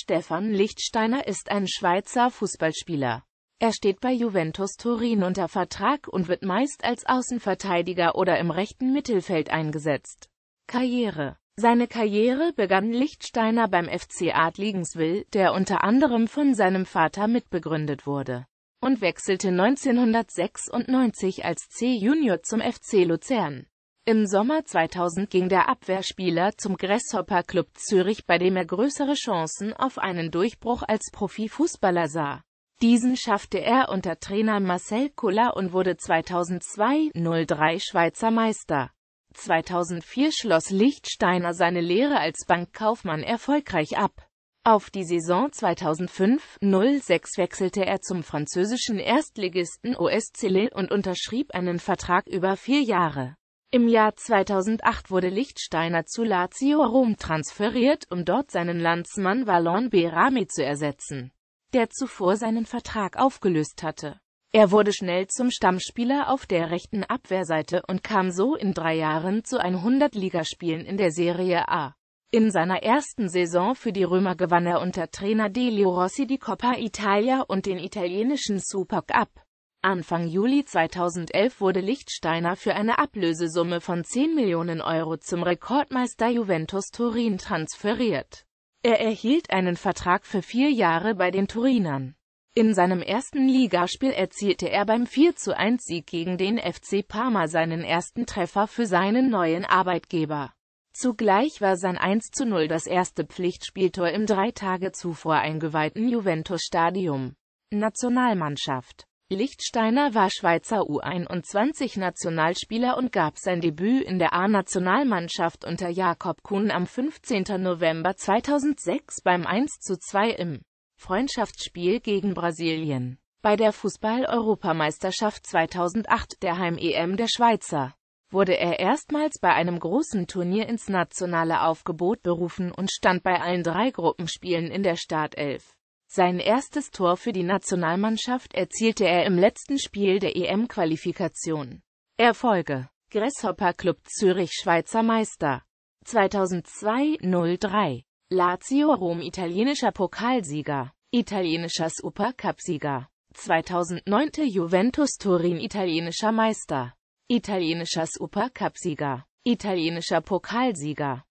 Stefan Lichtsteiner ist ein Schweizer Fußballspieler. Er steht bei Juventus Turin unter Vertrag und wird meist als Außenverteidiger oder im rechten Mittelfeld eingesetzt. Karriere Seine Karriere begann Lichtsteiner beim FC Adligenswil, der unter anderem von seinem Vater mitbegründet wurde, und wechselte 1996 als C-Junior zum FC Luzern. Im Sommer 2000 ging der Abwehrspieler zum Grasshopper Club Zürich, bei dem er größere Chancen auf einen Durchbruch als Profifußballer sah. Diesen schaffte er unter Trainer Marcel Kuller und wurde 2002-03 Schweizer Meister. 2004 schloss Lichtsteiner seine Lehre als Bankkaufmann erfolgreich ab. Auf die Saison 2005-06 wechselte er zum französischen Erstligisten OSC Lille und unterschrieb einen Vertrag über vier Jahre. Im Jahr 2008 wurde Lichtsteiner zu Lazio Rom transferiert, um dort seinen Landsmann Valon Berami zu ersetzen, der zuvor seinen Vertrag aufgelöst hatte. Er wurde schnell zum Stammspieler auf der rechten Abwehrseite und kam so in drei Jahren zu 100 Ligaspielen in der Serie A. In seiner ersten Saison für die Römer gewann er unter Trainer Delio Rossi die Coppa Italia und den italienischen Supercup. Anfang Juli 2011 wurde Lichtsteiner für eine Ablösesumme von 10 Millionen Euro zum Rekordmeister Juventus Turin transferiert. Er erhielt einen Vertrag für vier Jahre bei den Turinern. In seinem ersten Ligaspiel erzielte er beim 4 1 Sieg gegen den FC Parma seinen ersten Treffer für seinen neuen Arbeitgeber. Zugleich war sein 1-0 das erste Pflichtspieltor im drei Tage zuvor eingeweihten Juventus-Stadium. Nationalmannschaft Lichtsteiner war Schweizer U21-Nationalspieler und gab sein Debüt in der A-Nationalmannschaft unter Jakob Kuhn am 15. November 2006 beim 1 zu 2 im Freundschaftsspiel gegen Brasilien. Bei der Fußball-Europameisterschaft 2008, der Heim-EM der Schweizer, wurde er erstmals bei einem großen Turnier ins nationale Aufgebot berufen und stand bei allen drei Gruppenspielen in der Startelf. Sein erstes Tor für die Nationalmannschaft erzielte er im letzten Spiel der EM-Qualifikation. Erfolge Grasshopper Club Zürich Schweizer Meister 2002-03 Lazio Rom italienischer Pokalsieger italienischer Supercupsieger 2009 Juventus Turin italienischer Meister italienischer Supercupsieger italienischer Pokalsieger